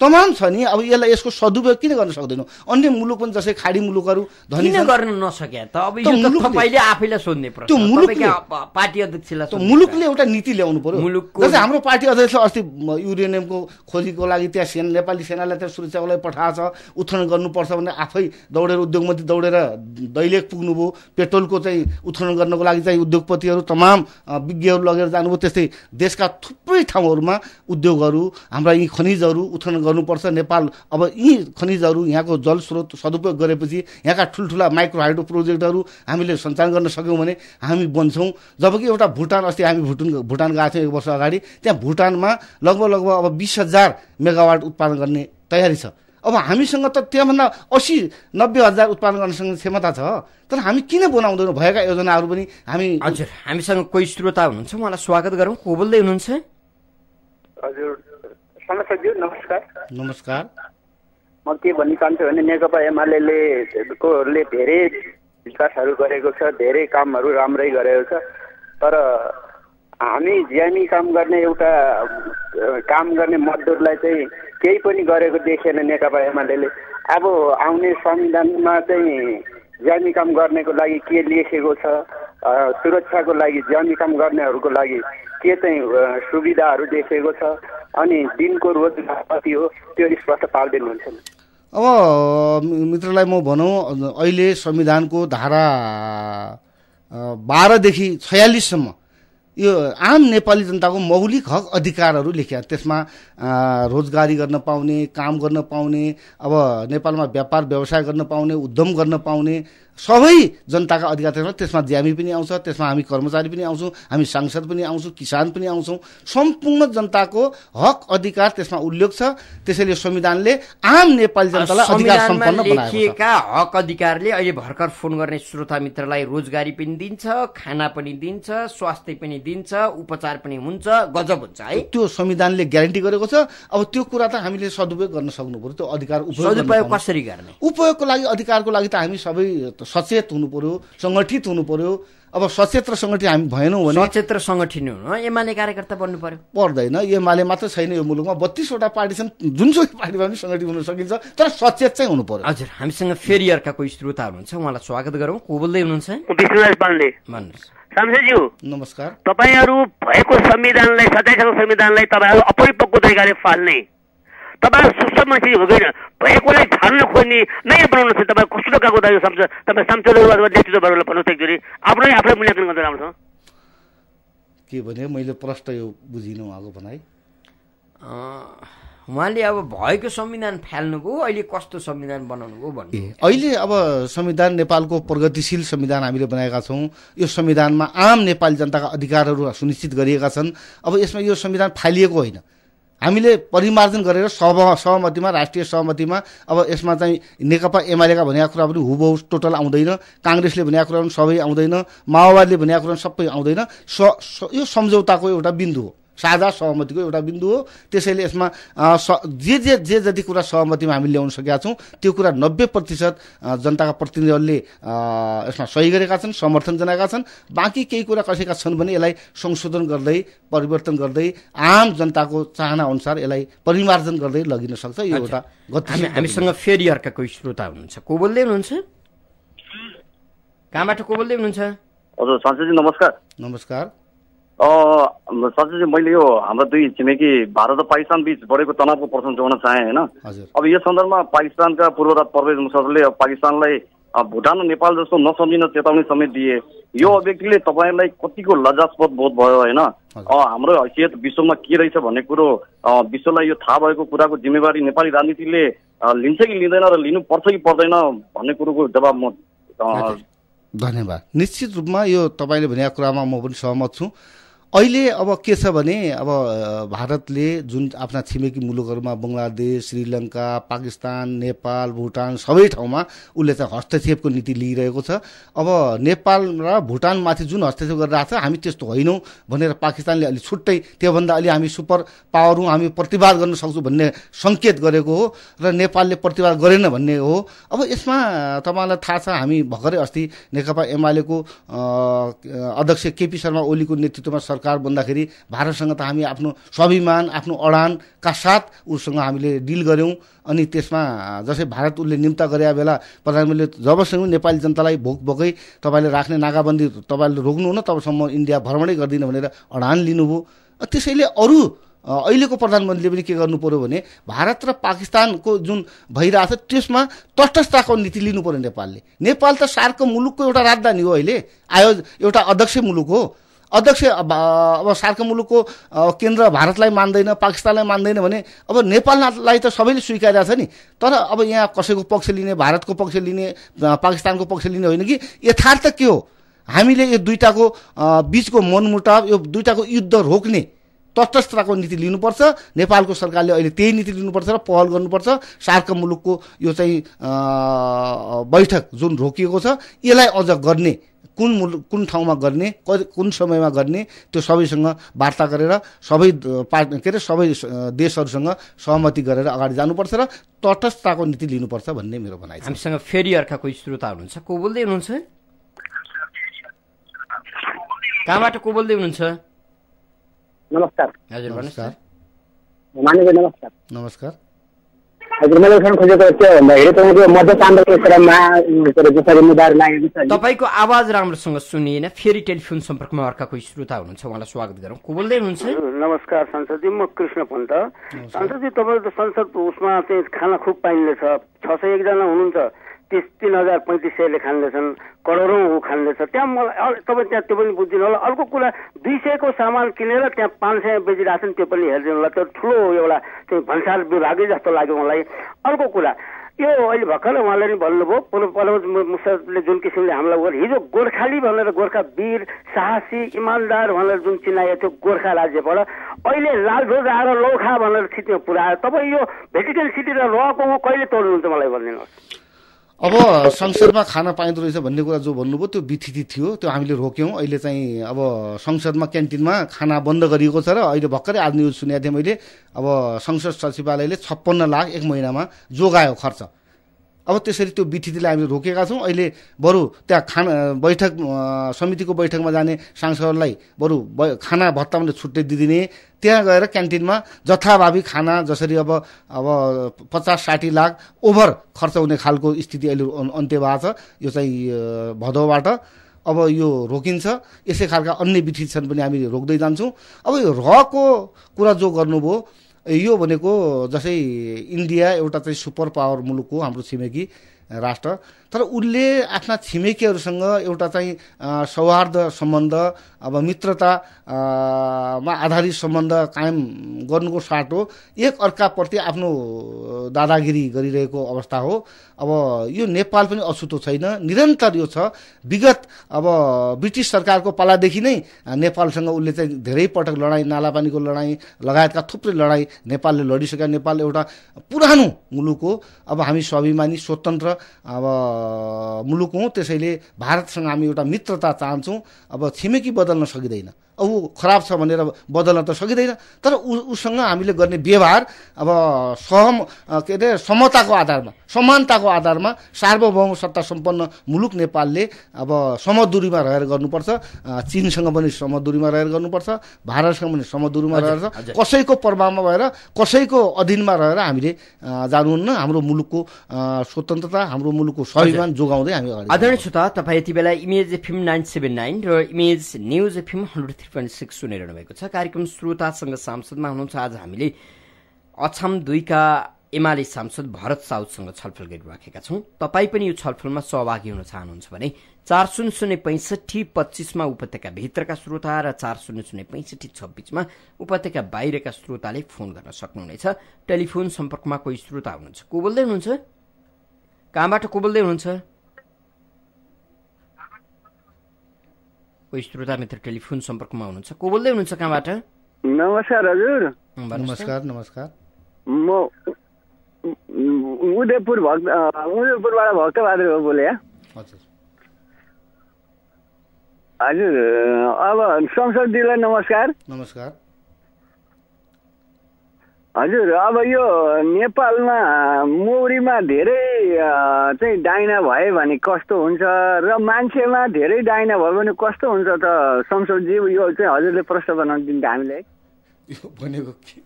S2: तमाम छ नि अब यसलाई यसको सदुपयोग किन गर्न सक्दैनौँ अन्य मुलुक पनि जस्तै खाडी मुलुकहरू गर्न
S1: नसके त अब तपाईँले आफैलाई सोध्ने त्यो मुलुकले पार्टी अध्यक्षलाई मुलुकले
S2: एउटा नीति ल्याउनु पर्यो मुलुक जस्तै हाम्रो पार्टी अध्यक्ष अस्ति युरेनियमको खोजीको लागि त्यहाँ सेना नेपाली सेनालाई त्यहाँ सुरक्षाको लागि पठाएको छ उत्खनन गर्नुपर्छ भने आफै दौडेर उद्योगमती दौडेर दैलेख पुग्नुभयो पेट्रोलको चाहिँ उत्खनन गर्नको लागि चाहिँ उद्योगपतिहरू तमाम विज्ञहरू लगेर जानुभयो त्यस्तै देशका थुप्रै ठाउँहरूमा उद्योगहरू हाम्रा यी खनिजहरू उत्खनन गर्नुपर्छ नेपाल अब यी खनिजहरू यहाँको जल स्रोत सदुपयोग गरेपछि यहाँका ठुल्ठुला माइक्रो हाइड्रो प्रोजेक्टहरू हामीले सञ्चालन गर्न सक्यौँ भने हामी बन्छौँ जबकि एउटा भुटान अस्ति हामी भुटान भुटान गएको थियौँ एक वर्ष अगाडि त्यहाँ भुटानमा लगभग लगभग अब बिस हजार मेगावाट उत्पादन गर्ने तयारी छ अब हामीसँग त त्यहाँभन्दा असी नब्बे हजार उत्पादन गर्न सक्ने क्षमता छ तर हामी किन बनाउँदैनौँ भएका योजनाहरू पनि हामी हजुर हामीसँग कोही श्रोता हुनुहुन्छ उहाँलाई स्वागत गरौँ को बोल्दै हुनुहुन्छ हजुर समस्याज्यू नमस्कार नमस्कार म के भन्न चाहन्छु भने नेकपा एमाले कोले धेरै विकासहरू गरेको छ धेरै कामहरू राम्रै गरेको छ तर हामी ज्यामी काम गर्ने एउटा काम गर्ने मजदुरलाई चाहिँ केही पनि गरेको देखेन नेकपा एमाले अब आउने संविधानमा चाहिँ ज्यामी काम गर्नेको लागि के लेखेको छ सुरक्षाको लागि ज्यामी काम गर्नेहरूको लागि के चाहिँ सुविधाहरू देखेको छ अनि दिनको रोजगार कति हो त्यो स्पष्ट पारिदिनुहुन्छ अब मित्रलाई म भनौँ अहिले संविधानको धारा बाह्रदेखि छयालिससम्म यो आम नेपाली जनताको मौलिक हक अधिकारहरू लेखिया त्यसमा रोजगारी गर्न पाउने काम गर्न पाउने अब नेपालमा व्यापार व्यवसाय गर्न पाउने उद्यम गर्न पाउने सबै जनताका अधिकार त्यसमा त्यसमा ज्यामी पनि आउँछ त्यसमा हामी कर्मचारी पनि आउँछौँ हामी सांसद पनि आउँछौँ किसान पनि आउँछौँ सम्पूर्ण जनताको हक अधिकार त्यसमा उल्लेख छ त्यसैले संविधानले आम नेपाली जनतालाई अधिकार सम्पन्न लेखिएका
S1: हक अधिकारले अहिले भर्खर फोन गर्ने श्रोता मित्रलाई रोजगारी पनि दिन्छ खाना पनि दिन्छ स्वास्थ्य पनि दिन्छ उपचार पनि हुन्छ
S2: गजब हुन्छ है त्यो संविधानले ग्यारेन्टी गरेको छ अब त्यो कुरा त हामीले सदुपयोग गर्न सक्नु पर्यो त्यो अधिकार उपयोग कसरी गर्ने उपयोगको लागि अधिकारको लागि त हामी सबै सचेत हुनु पर्यो सङ्गठित हुनु पर्यो अब सचेत र सङ्गठित हामी भएनौँ भने सचेत र सङ्गठित हुनु एमाले कार्यकर्ता बन्नु पर्यो पर्दैन एमाले मात्र छैन यो मुलुकमा बत्तिसवटा पार्टी छन् जुनसुकै पार्टी भए पनि सङ्गठित हुन सकिन्छ तर सचेत चाहिँ हुनु पर्यो हजुर हामीसँग फेरि अर्का कोही श्रोता हुनुहुन्छ उहाँलाई स्वागत गरौँ को बोल्दै हुनुहुन्छ विष्णुराज पाण्डे नमस्कार तपाईँहरू भएको संविधानलाई सताइसको संविधानलाई तपाईँहरू अपरिपक्व तरिकाले फाल्ने तपाईँ शिक्षा मान्छे होइन भएकोलाई छान्न खोज्ने नयाँ बनाउनु छ तपाईँ कस्तो प्रकारको दाजु सांसद तपाईँ सांसदहरू अथवा नेतृत्वहरूलाई भन्नुहोस् एकचोटि आफ्नै आफ्नै मूल्याङ्कन गर्दा राम्रो छ के भने मैले प्रश्न यो बुझिनँ उहाँको भनाइ उहाँले अब भएको संविधान फाल्नुको
S1: अहिले कस्तो संविधान बनाउनुको भन्नु
S2: अहिले अब संविधान नेपालको प्रगतिशील संविधान हामीले बनाएका छौँ यो संविधानमा आम नेपाली जनताका अधिकारहरू सुनिश्चित गरिएका छन् अब यसमा यो संविधान फालिएको होइन हामीले परिमार्जन गरेर सह सहमतिमा राष्ट्रिय सहमतिमा अब यसमा चाहिँ नेकपा एमालेका भनेका कुरा पनि हुबहु टोटल आउँदैन काङ्ग्रेसले भनेका कुरा पनि सबै आउँदैन माओवादीले भनेका कुरा पनि सबै आउँदैन स यो सम्झौताको एउटा बिन्दु हो साझा सहमतिको एउटा बिन्दु हो त्यसैले यसमा जे जे जे जति कुरा सहमतिमा हामी ल्याउन सकेका छौँ त्यो कुरा नब्बे प्रतिशत जनताका प्रतिनिधिहरूले यसमा सही गरेका छन् समर्थन जनाएका छन् बाँकी केही कुरा कसैका छन् भने यसलाई संशोधन गर्दै परिवर्तन गर्दै आम जनताको चाहना अनुसार यसलाई परिमार्जन गर्दै लगिन सक्छ यो एउटा गति हामीसँग फेरि अर्का कोही श्रोता हुनुहुन्छ को बोल्दै हुनुहुन्छ कहाँबाट को बोल्दै हुनुहुन्छ हजुर नमस्कार नमस्कार साँच्चै मैले यो हाम्रो दुई छिमेकी भारत र पाकिस्तान बिच बढेको तनावको प्रश्न जोड्न चाहेँ होइन अब यस सन्दर्भमा पाकिस्तानका पूर्व परवेज अब पाकिस्तानलाई भुटान र नेपाल जस्तो नसम्झिन चेतावनी समेत दिए यो अभिव्यक्तिले तपाईँलाई कतिको लजास्पद बोध भयो होइन हाम्रो हैसियत विश्वमा के रहेछ भन्ने कुरो विश्वलाई यो थाहा भएको कुराको जिम्मेवारी नेपाली राजनीतिले लिन्छ कि लिँदैन र लिनुपर्छ कि पर्दैन भन्ने कुरोको जवाब म धन्यवाद निश्चित रूपमा यो तपाईँले भनेको कुरामा म पनि सहमत छु अहिले अब के छ भने अब भारतले जुन आफ्ना छिमेकी मुलुकहरूमा बङ्गलादेश श्रीलङ्का पाकिस्तान नेपाल भुटान सबै ठाउँमा उसले चाहिँ हस्तक्षेपको नीति लिइरहेको छ अब नेपाल र भुटानमाथि जुन हस्तक्षेप गरिरहेको छ हामी त्यस्तो होइनौँ भनेर पाकिस्तानले अलिक छुट्टै त्योभन्दा अलि हामी सुपर पावर हौँ हामी प्रतिवाद गर्न सक्छौँ भन्ने सङ्केत गरेको हो र नेपालले प्रतिवाद गरेन भन्ने हो अब यसमा तपाईँलाई थाहा छ हामी भर्खरै अस्ति नेकपा एमालेको अध्यक्ष केपी शर्मा ओलीको नेतृत्वमा सरकार भन्दाखेरि भारतसँग त हामी आफ्नो स्वाभिमान आफ्नो अडानका साथ उसँग हामीले डिल गऱ्यौँ अनि त्यसमा जसै भारत उसले निम्ता गरे बेला प्रधानमन्त्रीले जबसम्म नेपाली जनतालाई भोक भोकै तपाईँले राख्ने नाकाबन्दी तपाईँले रोक्नुहुन्न तबसम्म इन्डिया भ्रमणै गर्दिनँ भनेर अडान लिनुभयो त्यसैले अरू अहिलेको प्रधानमन्त्रीले पनि के गर्नु पऱ्यो भने भारत र पाकिस्तानको जुन भइरहेको छ त्यसमा तटस्थताको नीति लिनु पऱ्यो नेपालले नेपाल त सार्क मुलुकको एउटा राजधानी हो अहिले आयोज एउटा अध्यक्ष मुलुक हो अध्यक्ष अब सार्क मुलुकको केन्द्र भारतलाई मान्दैन पाकिस्तानलाई मान्दैन भने अब नेपाललाई त सबैले स्वीकारेको छ नि तर अब यहाँ कसैको पक्ष लिने भारतको पक्ष लिने पाकिस्तानको पक्ष लिने होइन कि यथार्थ के हो हामीले यो दुइटाको बिचको मनमुटाव यो दुइटाको युद्ध रोक्ने तटस्थताको नीति लिनुपर्छ नेपालको सरकारले अहिले त्यही नीति लिनुपर्छ र पहल गर्नुपर्छ सार्क मुलुकको यो चाहिँ बैठक जुन रोकिएको छ यसलाई अझ गर्ने कुन मुल कुन ठाउँमा गर्ने कुन समयमा गर्ने त्यो सबैसँग वार्ता गरेर सबै पा के अरे सबै देशहरूसँग सहमति गरेर अगाडि जानुपर्छ र तटस्थताको नीति लिनुपर्छ भन्ने मेरो भनाइ
S1: हामीसँग फेरि अर्का कोही श्रोता हुनुहुन्छ को बोल्दै हुनुहुन्छ कहाँबाट को बोल्दै हुनुहुन्छ नमस्कार
S2: हजुर नमस्कार नमस्कार हजुर मैले खोजेको के भन्दाखेरि तपाईँको क्रममा जसरी लागेको
S1: छ तपाईँको आवाज राम्रोसँग सुनिएन फेरि टेलिफोन सम्पर्कमा अर्का कोही श्रोता हुनुहुन्छ उहाँलाई स्वागत गरौँ को
S2: बोल्दै हुनुहुन्छ नमस्कार संसदजी म कृष्ण पन्त संसदजी तपाईँको संसद उसमा चाहिँ खाना खुब पाइँदैछ छ सय एकजना हुनुहुन्छ तिस तिन हजार पैँतिस सयले खाँदैछन् करोडौँ ऊ खाँदैछ त्यहाँ मलाई तपाईँ त्यहाँ त्यो पनि बुझिदिनु होला अर्को कुरा दुई सयको सामान किनेर त्यहाँ पाँच सय बेचिरहेको छन् त्यो पनि हेरिदिनु होला त्यो ठुलो एउटा चाहिँ भन्सार विभागै जस्तो लाग्यो मलाई अर्को कुरा यो अहिले भर्खर उहाँले नि भन्नुभयो पूर्व प्रमोद मुसरले जुन किसिमले हामीलाई गर्यो हिजो गोर्खाली भनेर गोर्खा वीर साहसी इमान्दार भनेर जुन चिनाएको थियो गोर्खा राज्यबाट अहिले लालझोज आएर लौखा भनेर छिट्ने पुऱ्यायो तपाईँ यो भेटिकल सिटी र रहेको कहिले तोड्नुहुन्छ मलाई भनिदिनुहोस् अब संसदमा खाना पाइँदो रहेछ भन्ने कुरा जो भन्नुभयो त्यो विथिति थियो त्यो हामीले रोक्यौँ अहिले चाहिँ अब संसदमा क्यान्टिनमा खाना बन्द गरिएको छ र अहिले भर्खरै आज न्युज सुनेको थिएँ मैले अब संसद सचिवालयले छप्पन्न लाख एक महिनामा जोगायो खर्च अब त्यसरी त्यो विथितिलाई हामीले रोकेका छौँ अहिले बरु त्यहाँ खाना बैठक समितिको बैठकमा जाने सांसदहरूलाई बरु खाना भत्ता भनेर छुट्टै दिदिने त्यहाँ गएर क्यान्टिनमा जथाभावी खाना जसरी अब अब पचास साठी लाख ओभर खर्च हुने खालको स्थिति अहिले अन्त्य भएको छ यो चाहिँ भदौबाट अब यो रोकिन्छ यसै खालका अन्य विथित छन् पनि हामी रोक्दै जान्छौँ अब यो रको कुरा जो गर्नुभयो यो भनेको जस्तै इन्डिया एउटा चाहिँ सुपर पावर मुलुक हो हाम्रो छिमेकी राष्ट्र तर उसले आफ्ना छिमेकीहरूसँग एउटा चाहिँ सौहार्द सम्बन्ध अब मित्रतामा आधारित सम्बन्ध कायम गर्नुको साटो एक अर्काप्रति आफ्नो दादागिरी गरिरहेको अवस्था हो अब यो नेपाल पनि अछुतो छैन निरन्तर यो छ विगत अब ब्रिटिस सरकारको पालादेखि नै नेपालसँग उसले चाहिँ धेरै पटक लडाइँ नालापानीको लडाइँ लगायतका थुप्रै लडाइँ नेपालले लडिसक्यो नेपाल एउटा पुरानो मुलुक हो अब हामी स्वाभिमानी स्वतन्त्र अब मुलुक हौँ त्यसैले भारतसँग हामी एउटा मित्रता चाहन्छौँ अब छिमेकी बदल्न सकिँदैन ऊ खराब छ भनेर बदल्न त सकिँदैन तर ऊ उसँग हामीले गर्ने व्यवहार अब सहम के अरे समताको आधारमा समानताको आधारमा सार्वभौम सत्ता सम्पन्न मुलुक नेपालले अब समदुरीमा रहेर गर्नुपर्छ चिनसँग पनि समदुरीमा रहेर गर्नुपर्छ भारतसँग पनि समदुरीमा रहेर कसैको प्रभावमा भएर कसैको अधीनमा रहेर हामीले जानुहुन्न हाम्रो मुलुकको स्वतन्त्रता हाम्रो मुलुकको स्वाभिमान जोगाउँदै हामी
S1: आदरणीय श्रोता तपाईँ यति बेला image film nine seven nine र image news film hundred three point six सुनिरहनु भएको छ कार्यक्रम श्रोतासँग सांसदमा हुनुहुन्छ आज हामीले अछाम दुईका एमाले सांसद भरत साउदसँग छलफल गरिराखेका छौँ तपाईँ पनि यो छलफलमा सहभागी हुन चाहनुहुन्छ भने चार शून्य शून्य पैँसठी पच्चिसमा उपत्यकाभित्रका श्रोता र चार शून्य शून्य पैँसठी छब्बिसमा उपत्यका बाहिरका श्रोताले फोन गर्न सक्नुहुनेछ टेलिफोन सम्पर्कमा कोही श्रोता हुनुहुन्छ को बोल्दै हुनुहुन्छ कहाँबाट को बोल्दै हुनुहुन्छ श्रोता मित्र टेलिफोन सम्पर्कमा हुनुहुन्छ को बोल्दै हुनुहुन्छ कहाँबाट
S2: नमस्कार हजुर नमस्कार नमस्कार म उदयपुर भक्त उदयपुरबाट भक्तबहादुर बोले हजुर अब संसदीलाई नमस्कार नमस्कार हजुर अब यो नेपालमा मौरीमा धेरै चाहिँ डाइना भयो भने कस्तो हुन्छ र मान्छेमा धेरै डाइना भयो भने कस्तो हुन्छ त संसदजी यो चाहिँ हजुरले प्रश्न बनाउनु दिन्छ हामीले यो भनेको के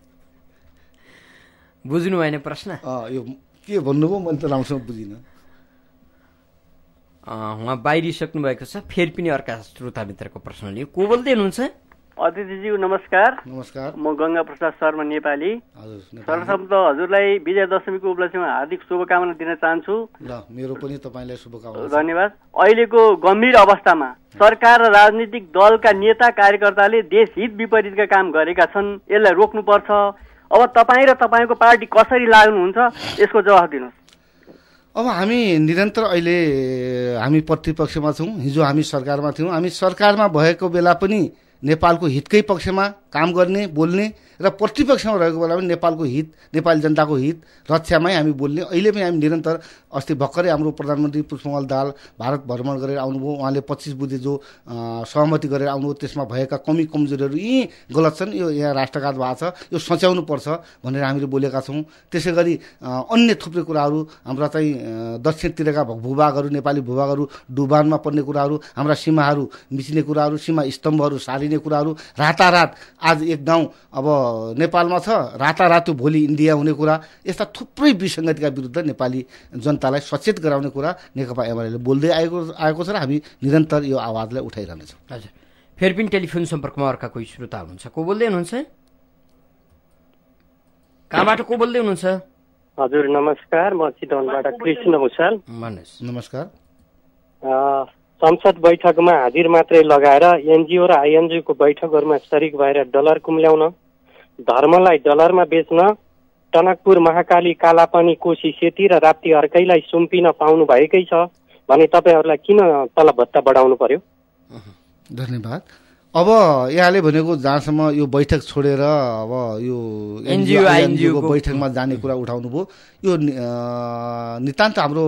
S2: बुझ्नु भएन प्रश्न यो के भन्नुभयो मैले त राम्रोसँग बुझिनँ
S1: उहाँ बाहिरिसक्नु भएको छ फेरि पनि अर्का श्रोताभित्रको प्रश्न लियो
S2: को बोल्दै हुनुहुन्छ अतिथिजी नमस्कार नमस्कार म गङ्गा प्रसाद शर्मा नेपाली सर्वप्रथम त हजुरलाई विजय दशमीको उपलक्ष्यमा हार्दिक शुभकामना दिन चाहन्छु मेरो पनि तपाईँलाई शुभकामना धन्यवाद अहिलेको गम्भीर अवस्थामा सरकार र राजनीतिक दलका नेता कार्यकर्ताले देश हित विपरीतका काम गरेका छन् यसलाई रोक्नुपर्छ अब तपाईँ र तपाईँको पार्टी कसरी लाग्नुहुन्छ यसको जवाफ दिनुहोस् अब हामी निरन्तर अहिले हामी प्रतिपक्षमा छौँ हिजो हामी सरकारमा थियौँ हामी सरकारमा भएको बेला पनि नेपालको हितकै पक्षमा काम गर्ने बोल्ने र प्रतिपक्षमा रहेको बेला पनि नेपालको हित नेपाली जनताको हित रक्षामै हामी बोल्ने अहिले पनि हामी निरन्तर अस्ति भर्खरै हाम्रो प्रधानमन्त्री पुष्पमल दाल भारत भ्रमण गरेर आउनुभयो उहाँले पच्चिस बुद्धि जो सहमति गरेर आउनुभयो त्यसमा भएका कमी कमजोरीहरू यहीँ गलत छन् यो यहाँ राष्ट्रघात भएको छ यो सच्याउनु पर्छ भनेर हामीले बोलेका छौँ त्यसै गरी अन्य थुप्रै कुराहरू हाम्रा चाहिँ दक्षिणतिरका भूभागहरू नेपाली भूभागहरू डुबानमा पर्ने कुराहरू हाम्रा सीमाहरू मिच्ने कुराहरू सीमा स्तम्भहरू सारिने कुराहरू रातारात आज एक गाउँ अब नेपालमा छ रातारातो भोलि इन्डिया हुने कुरा यस्ता थुप्रै विसङ्गतिका विरुद्ध नेपाली जनतालाई सचेत गराउने कुरा नेकपा एमाले बोल्दै आएको आएको छ र हामी निरन्तर यो आवाजलाई उठाइरहनेछौँ
S1: हजुर फेरि पनि टेलिफोन सम्पर्कमा अर्का कोही श्रोता हुनुहुन्छ को बोल्दै हुनुहुन्छ कहाँबाट को बोल्दै हुनुहुन्छ
S2: हजुर नमस्कार म चितवनबाट कृष्ण भूषाल नमस्कार संसद बैठकमा
S1: हाजिर मात्रै लगाएर एनजिओ र आइएनजिओको बैठकहरूमा सरिक भएर डलर कुम्ल्याउन धर्मलाई डलरमा बेच्न टनकपुर महाकाली कालापानी कोशी सेती र
S2: राप्ती अर्कैलाई सुम्पिन पाउनु भएकै छ भने तपाईँहरूलाई किन तलब भत्ता बढाउनु पर्यो धन्यवाद अब यहाँले भनेको जहाँसम्म यो बैठक छोडेर अब यो एनजिओ बैठकमा जाने कुरा उठाउनु उठाउनुभयो यो नितान्त हाम्रो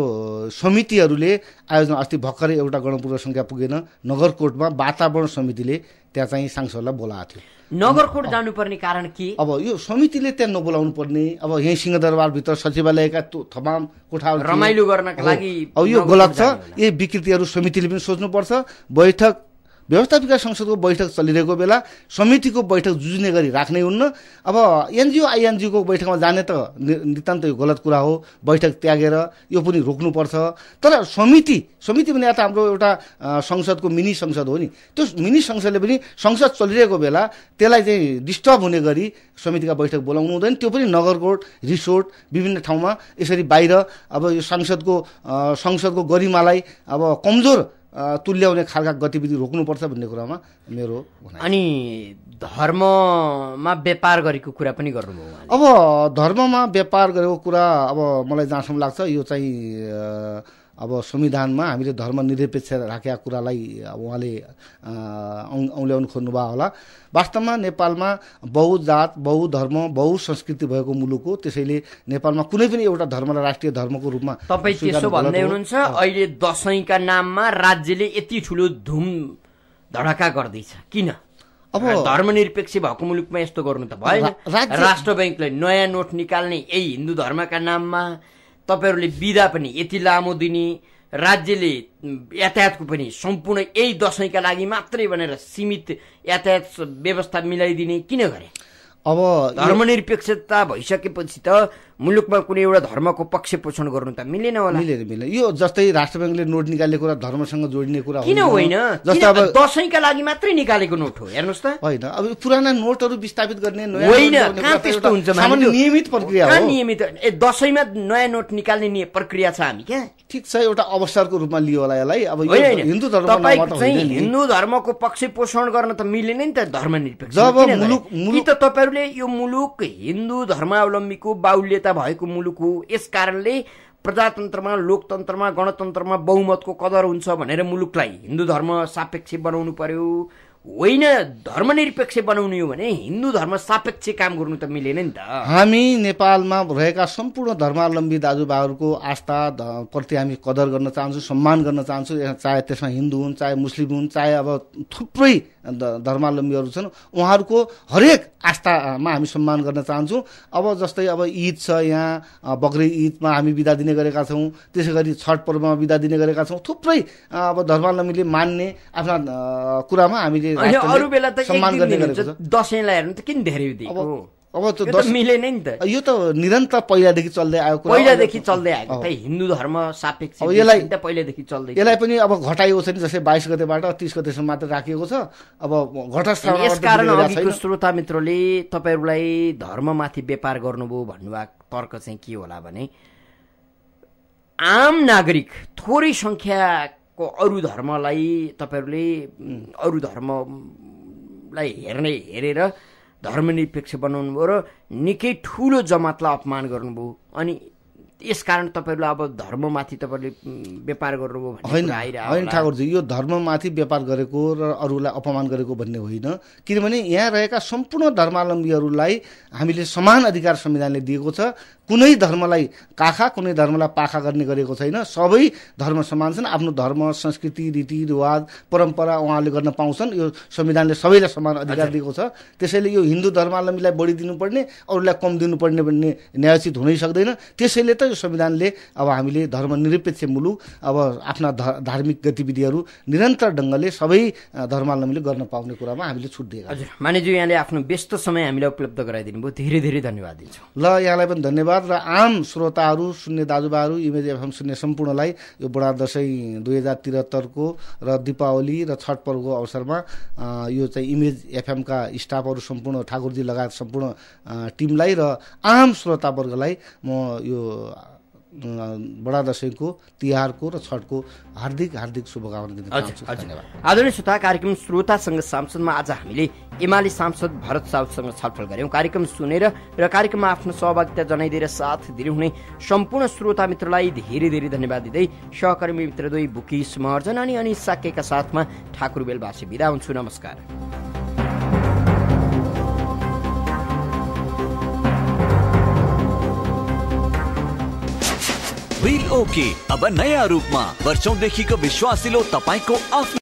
S2: समितिहरूले आयोजना अस्ति भर्खरै एउटा गणपूर्व सङ्ख्या पुगेन नगरकोटमा वातावरण समितिले त्यहाँ चाहिँ सांसदलाई बोलाएको थियो नगरकोट जानुपर्ने कारण के अब यो समितिले त्यहाँ नबोलाउनु पर्ने अब यहीँ सिंहदरबारभित्र सचिवालयका तमाम कोठा रमाइलो गर्नका लागि अब यो गलत छ यही विकृतिहरू समितिले पनि सोच्नुपर्छ बैठक व्यवस्थापिका संसदको बैठक चलिरहेको बेला समितिको बैठक जुझ्ने गरी राख्ने हुन्न अब एनजिओ आइएनजिओको बैठकमा जाने त नितान्त यो गलत कुरा हो बैठक त्यागेर यो पनि रोक्नुपर्छ तर समिति समिति भने त हाम्रो एउटा संसदको मिनी संसद हो नि त्यो मिनी संसदले पनि संसद चलिरहेको बेला त्यसलाई चाहिँ डिस्टर्ब हुने गरी समितिका बैठक बोलाउनु हुँदैन त्यो पनि नगरकोट रिसोर्ट विभिन्न ठाउँमा यसरी बाहिर अब यो संसदको संसदको गरिमालाई अब कमजोर तुल्याउने खालका गतिविधि रोक्नुपर्छ भन्ने कुरामा मेरो
S1: अनि धर्ममा व्यापार गरेको कुरा पनि गर्नुभयो
S2: अब धर्ममा व्यापार गरेको कुरा अब मलाई जहाँसम्म लाग्छ यो चाहिँ अब संविधानमा हामीले धर्मनिरपेक्ष राखेका कुरालाई अब उहाँले औल्याउनु खोज्नुभयो होला वास्तवमा नेपालमा बहुजात बहुधर्म बहुसंस्कृति भएको मुलुक हो त्यसैले नेपालमा कुनै पनि एउटा धर्मलाई राष्ट्रिय धर्मको रूपमा तपाईँ त्यसो भन्दै हुनुहुन्छ अहिले
S1: दसैँका नाममा राज्यले यति ठुलो धुम धडका गर्दैछ किन अब धर्मनिरपेक्ष भएको मुलुकमा यस्तो गर्नु त भएन राष्ट्र ब्याङ्कले नयाँ नोट निकाल्ने यही हिन्दू धर्मका नाममा तपाईँहरूले बिदा पनि यति लामो दिने राज्यले यातायातको पनि सम्पूर्ण यही दसैँका लागि मात्रै भनेर सीमित यातायात व्यवस्था मिलाइदिने किन गरे अब धर्मनिरपेक्षता भइसकेपछि त मुलुकमा कुनै एउटा धर्मको पक्ष पोषण गर्नु
S2: त मिलेन होला मिलेन मिलेन यो जस्तै राष्ट्र ब्याङ्कले नोट निकाल्ने कुरा धर्मसँग जोडिने कुरा किन होइन जस्तै अब दसैँका लागि मात्रै निकालेको नोट हो हेर्नुहोस् त होइन अब पुराना नोटहरू विस्थापित गर्ने होइन त्यस्तो हुन्छ नियमित प्रक्रिया हो
S1: नियमित ए दसैँमा नयाँ नोट निकाल्ने प्रक्रिया
S2: छ हामी क्या ठिक छ एउटा अवसरको रूपमा लियो होला यसलाई अब हिन्दू धर्म हिन्दू
S1: धर्मको पक्ष पोषण गर्न त मिलेन नि त धर्मनिरपेक्ष जब मुलुक त तपाईँहरूले यो मुलुक हिन्दू धर्मावलम्बीको बाहुल्य नेता भएको मुलुक हो यस कारणले प्रजातन्त्रमा लोकतन्त्रमा गणतन्त्रमा बहुमतको कदर हुन्छ भनेर मुलुकलाई हिन्दू धर्म सापेक्ष बनाउनु पर्यो होइन धर्मनिरपेक्ष बनाउने हो भने हिन्दू धर्म सापेक्ष काम गर्नु त मिलेन नि त हामी
S2: नेपालमा रहेका सम्पूर्ण धर्मावलम्बी दाजुभाइहरूको आस्था प्रति हामी कदर गर्न चाहन्छौँ सम्मान गर्न चाहन्छौँ चाहे त्यसमा हिन्दू हुन् चाहे मुस्लिम हुन् चाहे अब थुप्रै धर्मावलम्बीहरू छन् उहाँहरूको हरेक आस्थामा हामी सम्मान गर्न चाहन्छौँ अब जस्तै अब ईद छ यहाँ बकरी ईदमा हामी बिदा दिने गरेका छौँ त्यसै गरी छठ पर्वमा बिदा दिने गरेका छौँ थुप्रै अब धर्मावलम्बीले मान्ने आफ्ना कुरामा हामीले सम्मान गर्ने गरेको छ
S1: दसैँलाई हेर्नु त किन धेरै अब त्यो दस मिलेन नि
S2: त यो त निरन्तर पहिलादेखि चल्दै आएको पहिलादेखि चल्दै आएको त
S1: हिन्दू धर्म सापेक्ष यसलाई पहिलादेखि चल्दै यसलाई
S2: पनि अब घटाइएको छ नि जस्तै बाइस गतेबाट तिस गतेसम्म मात्र राखिएको छ अब घटस्थापना यसकारण अघिको
S1: श्रोता मित्रले तपाईँहरूलाई धर्ममाथि व्यापार गर्नुभयो भन्नुभएको तर्क चाहिँ के होला भने आम नागरिक थोरै सङ्ख्याको अरू धर्मलाई तपाईँहरूले अरू धर्मलाई हेर्ने हेरेर धर्मनिरपेक्ष भयो र निकै ठुलो जमातलाई अपमान गर्नुभयो अनि यसकारण तपाईँहरूले अब धर्ममाथि तपाईँले व्यापार गर्नुभयो होइन होइन ठाकुरजी
S2: यो धर्ममाथि व्यापार गरेको र अरूलाई अपमान गरेको भन्ने होइन किनभने यहाँ रहेका सम्पूर्ण धर्मावलम्बीहरूलाई हामीले समान अधिकार संविधानले दिएको छ कुनै धर्मलाई काखा कुनै धर्मलाई पाखा गर्ने गरेको छैन सबै धर्म समान छन् आफ्नो धर्म संस्कृति रीतिरिवाज परम्परा उहाँले गर्न पाउँछन् यो संविधानले सबैलाई समान अधिकार दिएको छ त्यसैले यो हिन्दू धर्मावलम्बीलाई बढी दिनुपर्ने अरूलाई कम दिनुपर्ने भन्ने न्यायोचित हुनै सक्दैन त्यसैले त यो संविधानले अब हामीले धर्मनिरपेक्ष मुलुक अब आफ्ना धार्मिक गतिविधिहरू निरन्तर ढङ्गले सबै धर्मावलम्बीले गर्न पाउने कुरामा हामीले छुट दिएका
S1: हजुर मानेज्यू यहाँले आफ्नो व्यस्त समय हामीलाई उपलब्ध गराइदिनु भयो धेरै धेरै धन्यवाद दिन्छौँ
S2: ल यहाँलाई पनि धन्यवाद र आम श्रोताहरू सुन्ने दाजुभाइहरू इमेज एफएम सुन्ने सम्पूर्णलाई यो बड़ा दसैँ दुई हजार त्रिहत्तरको र दिपावली र छठ पर्वको अवसरमा यो चाहिँ इमेज एफएमका स्टाफहरू सम्पूर्ण ठाकुरजी लगायत सम्पूर्ण टिमलाई र आम श्रोतावर्गलाई म यो बडा दसैँको तिहारको र छठको हार्दिक हार्दिक शुभकामना दिन चाहन्छु
S1: धन्यवाद आदरणीय श्रोता कार्यक्रम श्रोतासँग सांसदमा आज हामीले एमाले सांसद भरत साउदसँग छलफल गऱ्यौँ कार्यक्रम सुनेर र कार्यक्रममा आफ्नो सहभागिता जनाइदिएर साथ दिनुहुने सम्पूर्ण श्रोता मित्रलाई धेरै धेरै धन्यवाद दिँदै सहकर्मी मित्र दुई बुकिस महर्जन अनि अनि साकेका साथमा ठाकुर बेलवासी बिदा हुन्छु नमस्कार
S2: बिल ओके अब नया रूप में वर्षों देखी को विश्वासिलो तपाई को आफ